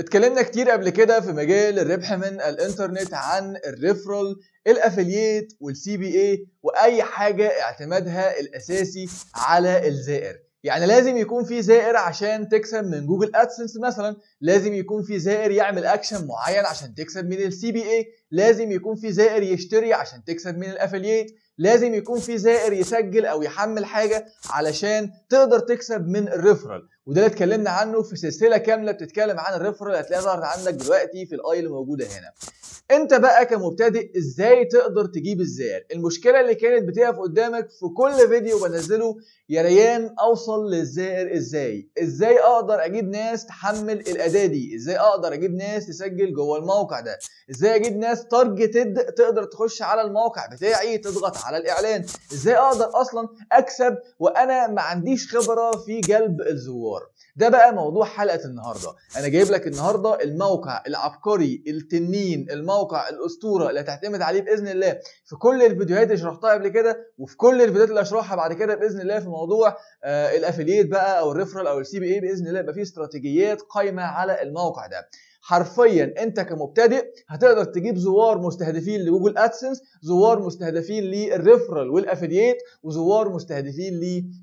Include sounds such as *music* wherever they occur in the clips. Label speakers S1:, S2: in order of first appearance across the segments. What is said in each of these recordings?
S1: اتكلمنا كتير قبل كده في مجال الربح من الانترنت عن الريفرال الافلييت والسي بي اي واي حاجه اعتمادها الاساسي على الزائر يعني لازم يكون في زائر عشان تكسب من جوجل ادسنس مثلا لازم يكون في زائر يعمل اكشن معين عشان تكسب من السي بي اي لازم يكون في زائر يشتري عشان تكسب من الافلييت لازم يكون في زائر يسجل او يحمل حاجه علشان تقدر تكسب من الريفرال وده اللي اتكلمنا عنه في سلسله كامله بتتكلم عن الريفرال هتلاقيها ظهرت عندك دلوقتي في الاي اللي موجوده هنا انت بقى كمبتدئ ازاي تقدر تجيب الزائر المشكله اللي كانت بتقف قدامك في كل فيديو بنزله يا ريان اوصل للزائر ازاي ازاي اقدر اجيب ناس تحمل الاداه دي ازاي اقدر اجيب ناس تسجل جوه الموقع ده ازاي اجيب ناس ناس تارجتد تقدر تخش على الموقع بتاعي تضغط على الاعلان ازاي اقدر اصلا اكسب وانا ما عنديش خبره في جلب الزوار ده بقى موضوع حلقه النهارده انا جايب لك النهارده الموقع العبقري التنين الموقع الاسطوره اللي هتعتمد عليه باذن الله في كل الفيديوهات اللي شرحتها قبل كده وفي كل الفيديوهات اللي هشرحها بعد كده باذن الله في موضوع آه الافيليت بقى او الريفرال او السي بي اي باذن الله يبقى في استراتيجيات قايمه على الموقع ده حرفيا انت كمبتدئ هتقدر تجيب زوار مستهدفين لجوجل ادسنس زوار مستهدفين للريفرال والافيليت وزوار مستهدفين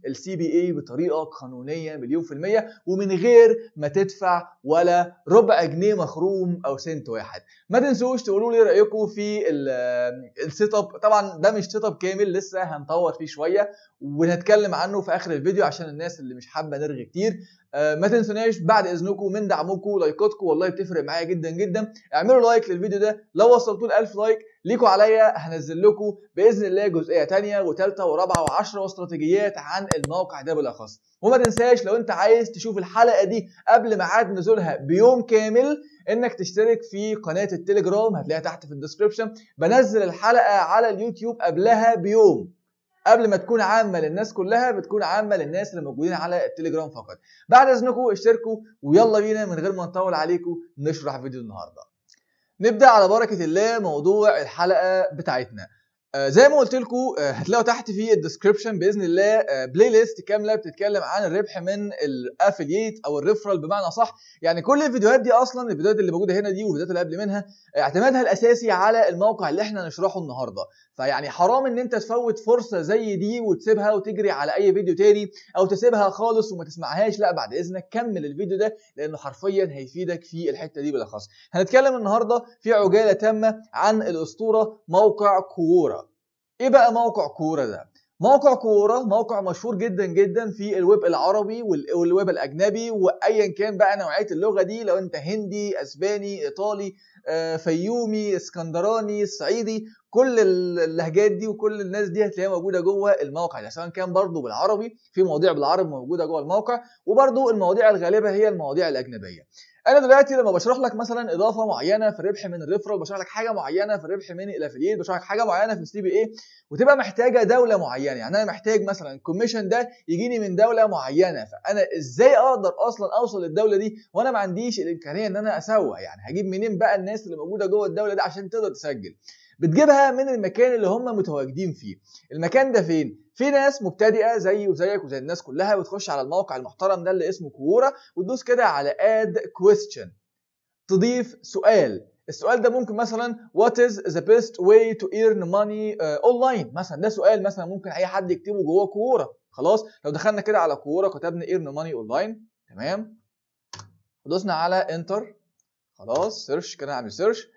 S1: للسي بي اي بطريقه قانونيه مليون في الميه ومن غير ما تدفع ولا ربع جنيه مخروم او سنت واحد ما تنسوش تقولوا لي رايكم في السيت اب طبعا ده مش سيت اب كامل لسه هنطور فيه شويه وهنتكلم عنه في اخر الفيديو عشان الناس اللي مش حابه نرغي كتير آه، ما تنسوناش بعد اذنكم من دعمكم لايكاتكم والله بتفرق معايا جدا جدا اعملوا لايك للفيديو ده لو وصلتوا ل 1000 لايك ليكوا عليا هنزل لكم باذن الله جزئيه ثانيه وثالثه ورابعه و10 واستراتيجيات عن الموقع ده بالاخص وما تنساش لو انت عايز تشوف الحلقه دي قبل ميعاد نزولها بيوم كامل انك تشترك في قناه التليجرام هتلاقيها تحت في الديسكربشن بنزل الحلقه على اليوتيوب قبلها بيوم قبل ما تكون عامه للناس كلها بتكون عامه للناس اللي موجودين على التليجرام فقط بعد اذنكم اشتركوا ويلا بينا من غير ما نطول عليكم نشرح فيديو النهارده نبدا على بركه الله موضوع الحلقه بتاعتنا آه، زي ما قلت لكم آه، هتلاقوا تحت في الديسكربشن باذن الله بلاي آه، ليست كامله بتتكلم عن الربح من الافلييت او الريفرال بمعنى صح يعني كل الفيديوهات دي اصلا الفيديوهات اللي موجوده هنا دي والفيديوهات اللي قبل منها اعتمادها الاساسي على الموقع اللي احنا هنشرحه النهارده فيعني حرام ان انت تفوت فرصه زي دي وتسيبها وتجري على اي فيديو تاني او تسيبها خالص وما تسمعهاش لا بعد اذنك كمل الفيديو ده لانه حرفيا هيفيدك في الحته دي بالاخص هنتكلم النهارده في عجاله تامه عن الاسطوره موقع كوره ايه بقى موقع كوره ده موقع كوره موقع مشهور جدا جدا في الويب العربي والويب الاجنبي وايا كان بقى نوعيه اللغه دي لو انت هندي اسباني ايطالي آه، فيومي اسكندراني صعيدي كل اللهجات دي وكل الناس دي هتلاقيها موجوده جوه الموقع ده سواء كان برضه بالعربي في مواضيع بالعربي موجوده جوه الموقع وبرضه المواضيع الغالبه هي المواضيع الاجنبيه انا دلوقتي لما بشرح لك مثلا اضافه معينه في الربح من الريفرال بشرح لك حاجه معينه في الربح من الافيليت بشرح لك حاجه معينه في السي بي ايه وتبقى محتاجه دوله معينه يعني انا محتاج مثلا الكوميشن ده يجيني من دوله معينه فانا ازاي اقدر اصلا اوصل للدوله دي وانا ما عنديش الامكانيه ان انا اسوق يعني هجيب منين بقى الناس الناس اللي موجوده جوه الدوله دي عشان تقدر تسجل بتجيبها من المكان اللي هم متواجدين فيه المكان ده فين في ناس مبتدئه زي وزيك وزي الناس كلها بتخش على الموقع المحترم ده اللي اسمه كورا وتدوس كده على اد كويستشن تضيف سؤال السؤال ده ممكن مثلا what is the best way to earn money uh, online مثلا ده سؤال مثلا ممكن اي حد يكتبه جوه كورا خلاص لو دخلنا كده على كورا كتبنا earn money online تمام ودوسنا على انتر خلاص سيرش كده هعمل سيرش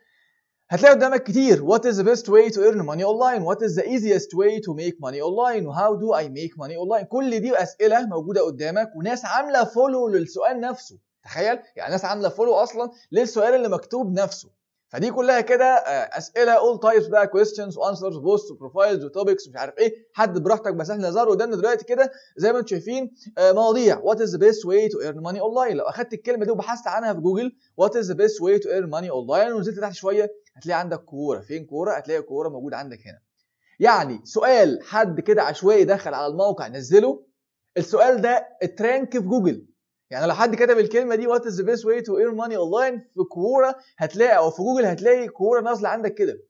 S1: هتلاقي قدامك كتير what is the best way to earn money online what is the easiest way to make money online how do I make money online كل دي اسئله موجوده قدامك وناس عامله فولو للسؤال نفسه تخيل يعني ناس عامله فولو اصلا للسؤال اللي مكتوب نفسه فدي كلها كده آه، اسئله اول تايبس بقى كويستشنز وانسرز بوست وبروفايلز وتوبكس مش عارف ايه حد براحتك بس احنا نظر قدامنا دلوقتي كده زي ما انتم شايفين آه، مواضيع وات از ذا بيست واي تو ايرن ماني اونلاين لو اخدت الكلمه دي وبحثت عنها في جوجل وات از ذا بيست واي تو ايرن ماني اونلاين ونزلت تحت شويه هتلاقي عندك كوره فين كوره هتلاقي كوره موجود عندك هنا يعني سؤال حد كده عشوائي دخل على الموقع نزله السؤال ده اترانك في جوجل يعني لو حد كتب الكلمه دي وات از ذا بيست واي تو ايرن ماني اونلاين في كوره هتلاقي او في جوجل هتلاقي كوره نازله عندك كده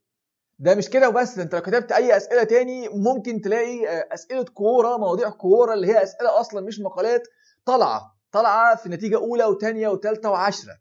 S1: ده مش كده وبس انت لو كتبت اي اسئله تاني ممكن تلاقي آه، اسئله كوره مواضيع كوره اللي هي اسئله اصلا مش مقالات طالعه طالعه في نتيجه اولى وثانيه وثالثه وعشره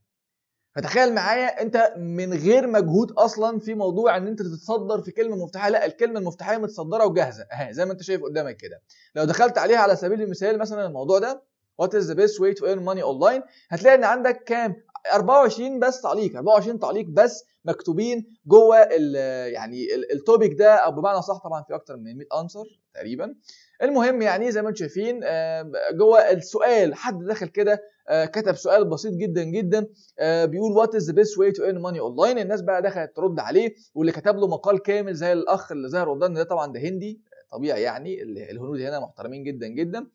S1: فتخيل معايا انت من غير مجهود اصلا في موضوع ان انت تتصدر في كلمه مفتاحيه لا الكلمه المفتاحيه متصدره وجاهزه اهي زي ما انت شايف قدامك كده لو دخلت عليها على سبيل المثال مثلا الموضوع ده وات از ذا بيست واي تو ايرن ماني اونلاين هتلاقي ان عندك كام 24 بس تعليق 24 تعليق بس مكتوبين جوه الـ يعني التوبيك ده او بمعنى صح طبعا في اكتر من 100 انسر تقريبا المهم يعني زي ما انتم شايفين آه، جوه السؤال حد دخل كده آه، كتب سؤال بسيط جدا جدا آه، بيقول وات از ذا بيست واي تو ايرن ماني اونلاين الناس بقى دخلت ترد عليه واللي كتب له مقال كامل زي الاخ اللي ظاهر قدامنا ده طبعا ده هندي طبيعي يعني الهنود هنا محترمين جدا جدا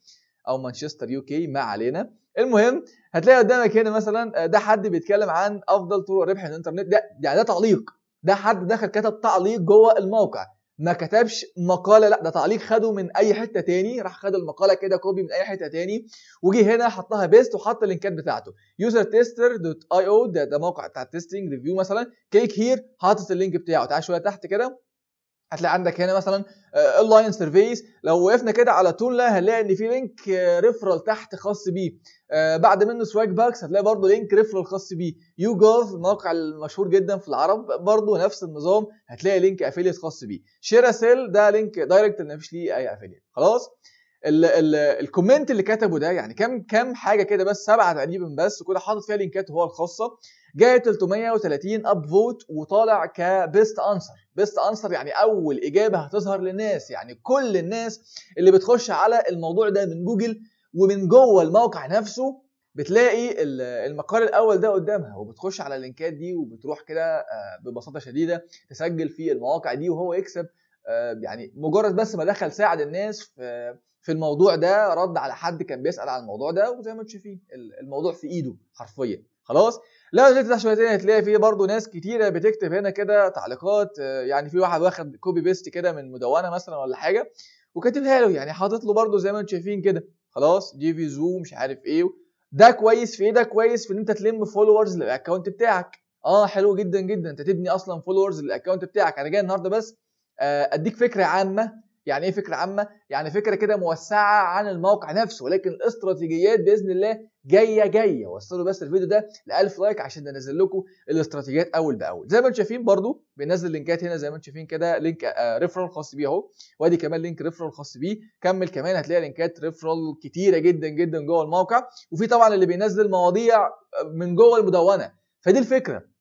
S1: او مانشستر يو كي ما علينا المهم هتلاقي قدامك هنا مثلا آه، ده حد بيتكلم عن افضل طرق ربح الانترنت ده يعني ده تعليق ده حد دخل كتب تعليق جوه الموقع ما كتبش مقاله لا ده تعليق خده من اي حته تاني راح خد المقاله كده كوبي من اي حته تاني وجي هنا حطها بيست وحط اللينكات بتاعته يوزر تيستر دوت اي او ده, موقع بتاع تيستنج ريفيو مثلا كليك هير حاطط اللينك بتاعه تعال شويه تحت كده هتلاقي عندك هنا مثلا اونلاين آه، سيرفيس لو وقفنا كده على تون هنلاقي ان في لينك ريفرال آه، تحت خاص بيه آه، بعد منه سواج باكس هتلاقي برضه لينك ريفرال خاص بيه يو جوف الموقع المشهور جدا في العرب برضه نفس النظام هتلاقي لينك افيليت خاص بيه شيرا سيل ده لينك دايركت ان مفيش ليه اي افيليت خلاص ال الكومنت اللي كتبه ده يعني كام كام حاجه كده بس سبعه تقريبا بس وكده حاطط فيها لينكات هو الخاصه جايه 330 اب فوت وطالع كبيست انسر بيست انسر يعني اول اجابه هتظهر للناس يعني كل الناس اللي بتخش على الموضوع ده من جوجل ومن جوه الموقع نفسه بتلاقي المقال الاول ده قدامها وبتخش على اللينكات دي وبتروح كده آه، ببساطه شديده تسجل في المواقع دي وهو يكسب آه، يعني مجرد بس ما دخل ساعد الناس في في الموضوع ده رد على حد كان بيسال على الموضوع ده وزي ما انتم شايفين الموضوع في ايده حرفيا خلاص لو نزلت تحت شويه تاني هتلاقي في برضه ناس كتيره بتكتب هنا كده تعليقات آه، يعني في واحد واخد كوبي بيست كده من مدونه مثلا ولا حاجه وكاتبها له يعني حاطط له برضه زي ما انتم شايفين كده خلاص دي في زو مش عارف ايه ده كويس في ايه ده كويس في ان انت تلم فولورز للاكونت بتاعك اه حلو جدا جدا انت تبني اصلا فولورز للاكونت بتاعك انا جاي النهارده بس آه، اديك فكره عامه يعني ايه فكره عامه يعني فكره كده موسعه عن الموقع نفسه ولكن الاستراتيجيات باذن الله جايه جايه وصلوا بس الفيديو ده ل 1000 لايك عشان ننزل لكم الاستراتيجيات اول باول زي ما انتم شايفين برده بننزل لينكات هنا زي ما انتم شايفين كده لينك ريفرال آه، خاص بيه اهو وادي كمان لينك ريفرال خاص بيه كمل كمان هتلاقي لينكات ريفرال كتيره جدا جدا جوه الموقع وفي طبعا اللي بينزل مواضيع آه، من جوه المدونه فدي الفكره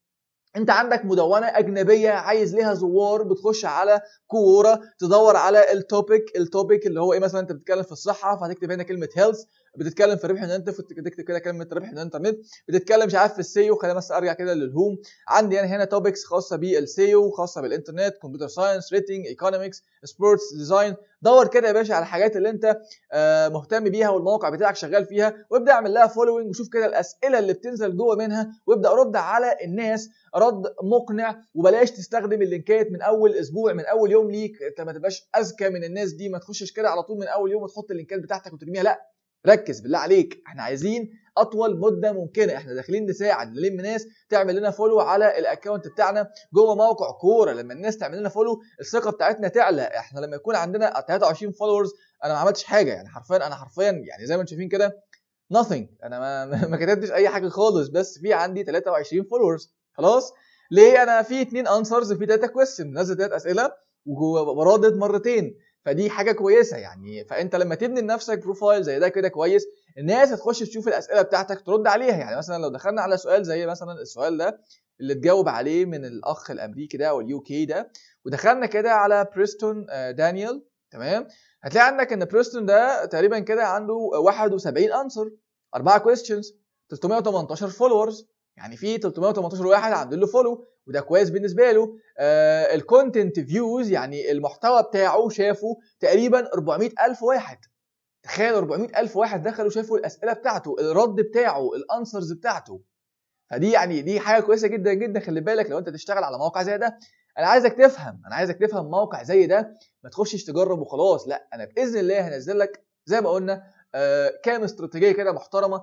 S1: انت عندك مدونه اجنبيه عايز ليها زوار بتخش على كورة تدور على التوبيك التوبيك اللي هو ايه مثلا انت بتتكلم في الصحه فهتكتب هنا كلمه هيلث بتتكلم في ربح الانترنت تكتب كده كلمه ربح الانترنت بتتكلم مش عارف في السيو خلينا بس ارجع كده للهوم عندي انا هنا توبكس خاصه بالسيو خاصه بالانترنت كمبيوتر ساينس ريتنج ايكونومكس سبورتس ديزاين دور كده يا باشا على الحاجات اللي انت آه، مهتم بيها والموقع بتاعك شغال فيها وابدا اعمل لها فولوينج وشوف كده الاسئله اللي بتنزل جوه منها وابدا رد على الناس رد مقنع وبلاش تستخدم اللينكات من اول اسبوع من اول يوم ليك انت ما تبقاش اذكى من الناس دي ما تخشش كده على طول من اول يوم وتحط اللينكات بتاعتك وترميها لا ركز بالله عليك احنا عايزين اطول مده ممكنه احنا داخلين نساعد نلم ناس تعمل لنا فولو على الاكونت بتاعنا جوه موقع كوره لما الناس تعمل لنا فولو الثقه بتاعتنا تعلى احنا لما يكون عندنا 23 فولورز انا ما عملتش حاجه يعني حرفيا انا حرفيا يعني زي ما انتم شايفين كده nothing انا ما *laughs* ما كتبتش اي حاجه خالص بس في عندي 23 فولورز خلاص ليه انا في اثنين انسرز في ثلاثه كويستشن نزلت ثلاث اسئله وردت مرتين فدي حاجه كويسه يعني فانت لما تبني لنفسك بروفايل زي ده كده كويس الناس هتخش تشوف الاسئله بتاعتك ترد عليها يعني مثلا لو دخلنا على سؤال زي مثلا السؤال ده اللي اتجاوب عليه من الاخ الامريكي ده او اليو كي ده ودخلنا كده على بريستون دانيال آه، تمام هتلاقي عندك ان بريستون ده تقريبا كده عنده 71 انسر اربعه كويستشنز 318 فولورز يعني في 318 واحد عامل له فولو وده كويس بالنسبه له آه الكونتنت فيوز يعني المحتوى بتاعه شافه تقريبا 400000 واحد تخيل 400000 واحد دخلوا شافوا الاسئله بتاعته الرد بتاعه الانسرز بتاعته فدي يعني دي حاجه كويسه جدا جدا خلي بالك لو انت تشتغل على موقع زي ده انا عايزك تفهم انا عايزك تفهم موقع زي ده ما تخشش تجرب وخلاص لا انا باذن الله هنزل لك زي ما قلنا آه كام استراتيجيه كده محترمه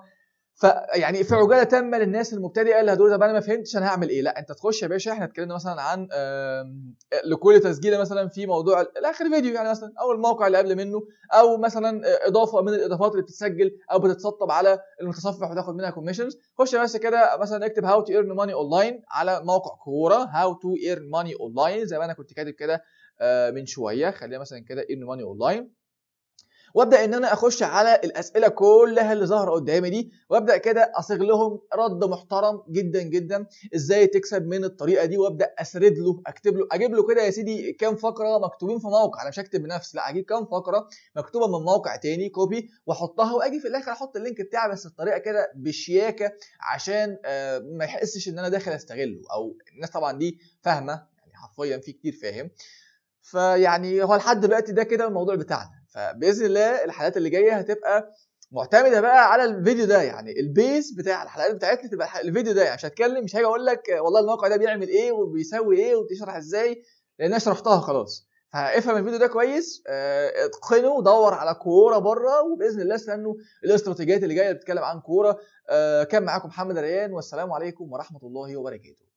S1: فيعني في عجاله تامه للناس المبتدئه اللي هدول طب انا ما فهمتش انا هعمل ايه لا انت تخش يا باشا احنا اتكلمنا مثلا عن لكل تسجيله مثلا في موضوع الاخر فيديو يعني مثلا او الموقع اللي قبل منه او مثلا آه، اضافه من الاضافات اللي بتتسجل او بتتسطب على المتصفح وتاخد منها كوميشنز خش بس كده مثلا اكتب هاو تو ايرن ماني اونلاين على موقع كوره هاو تو ايرن ماني اونلاين زي ما انا كنت كاتب كده آه، من شويه خلينا مثلا كده ايرن ماني اونلاين وابدا ان انا اخش على الاسئله كلها اللي ظاهره قدامي دي وابدا كده اصيغ لهم رد محترم جدا جدا ازاي تكسب من الطريقه دي وابدا اسرد له اكتب له اجيب له كده يا سيدي كام فقره مكتوبين في موقع انا مش هكتب بنفسي لا اجيب كام فقره مكتوبه من موقع تاني كوبي واحطها واجي في الاخر احط اللينك بتاعي بس الطريقه كده بشياكه عشان آه، ما يحسش ان انا داخل استغله او الناس طبعا دي فاهمه يعني حرفيا في كتير فاهم فيعني هو لحد دلوقتي ده كده الموضوع بتاعنا فباذن الله الحلقات اللي جايه هتبقى معتمده بقى على الفيديو ده يعني البيز بتاع الحلقات بتاعتنا تبقى الفيديو ده يعني مش هتكلم مش هاجي اقول لك والله الموقع ده بيعمل ايه وبيسوي ايه وبيشرح ازاي لان انا شرحتها خلاص فافهم الفيديو ده كويس آه، اتقنه دور على كوره بره وباذن الله استنوا الاستراتيجيات اللي جايه اللي بتتكلم عن كوره آه، كان معاكم محمد ريان والسلام عليكم ورحمه الله وبركاته